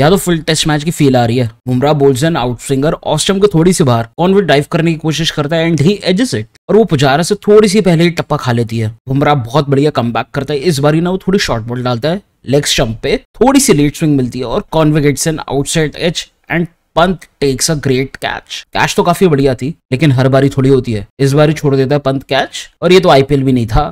या तो full test match की फील आ रही है बुमराह बोल्सन आउटस्विंगर ऑस्टम को थोड़ी सी बाहर कॉनविट ड्राइव करने की कोशिश करता है एंड ही एजेस इट और वो पुजारा से थोड़ी सी पहले ही टप्पा खा लेती है बुमराह बहुत बढ़िया कम करता है इस बार ही ना वो थोड़ी शॉर्ट बॉल डालता है लेग स्टम्प पे थोड़ी सी लेट स्विंग मिलती है और कॉन्विगेट्स out outside edge and Pant takes a great catch catch तो काफी बढ़िया थी लेकिन हर बारी थोड़ी होती है इस बारी छोड़ देता है पंत कैच और ये तो आईपीएल भी नहीं था